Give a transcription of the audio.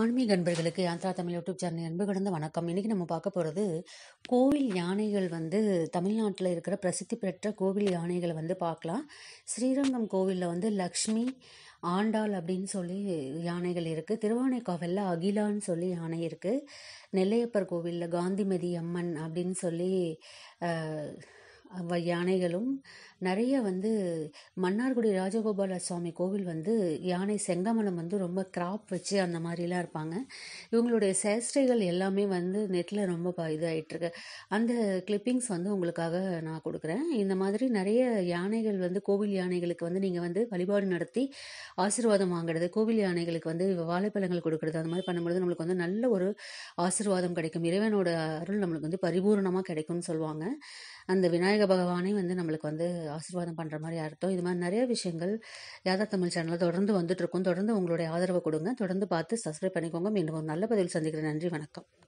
ஆன்மீக அன்பர்களுக்கு Yatra Tamil YouTube channel அன்பு கடந்த வணக்கம் இன்றைக்கி நம்ம பார்க்க போகிறது கோவில் யானைகள் வந்து தமிழ்நாட்டில் இருக்கிற பிரசித்தி பெற்ற கோவில் யானைகளை வந்து பார்க்கலாம் ஸ்ரீரங்கம் கோவிலில் வந்து லக்ஷ்மி ஆண்டாள் அப்படின்னு சொல்லி யானைகள் இருக்குது திருவானைக்காவலில் அகிலான்னு சொல்லி யானை இருக்குது நெல்லையப்பர் கோவிலில் காந்திமதி அம்மன் அப்படின்னு சொல்லி யானைகளும் நிறைய வந்து மன்னார்குடி ராஜகோபால சுவாமி கோவில் வந்து யானை செங்கமலம் வந்து ரொம்ப கிராப் வச்சு அந்த மாதிரிலாம் இருப்பாங்க இவங்களுடைய சேஷ்டைகள் எல்லாமே வந்து நெட்டில் ரொம்ப இதாகிட்டுருக்கு அந்த கிளிப்பிங்ஸ் வந்து உங்களுக்காக நான் கொடுக்குறேன் இந்த மாதிரி நிறைய யானைகள் வந்து கோவில் யானைகளுக்கு வந்து நீங்கள் வந்து வழிபாடு நடத்தி ஆசீர்வாதம் வாங்குறது கோவில் யானைகளுக்கு வந்து வாழைப்பழங்கள் கொடுக்குறது அந்த மாதிரி பண்ணும்பொழுது நம்மளுக்கு வந்து நல்ல ஒரு ஆசீர்வாதம் கிடைக்கும் இறைவனோட அருள் நம்மளுக்கு வந்து பரிபூர்ணமாக கிடைக்கும்னு சொல்லுவாங்க அந்த விநாயக பகவானே வந்து நம்மளுக்கு வந்து ஆசீர்வாதம் பண்ணுற மாதிரி அர்த்தம் இது மாதிரி நிறைய விஷயங்கள் யாதா தமிழ் சேனலில் தொடர்ந்து வந்துட்டு இருக்கும் தொடர்ந்து உங்களுடைய ஆதரவை கொடுங்க தொடர்ந்து பார்த்து சப்ஸ்கிரைப் பண்ணிக்கோங்க மீண்டும் ஒரு நல்ல பதில் சந்திக்கிறேன் நன்றி வணக்கம்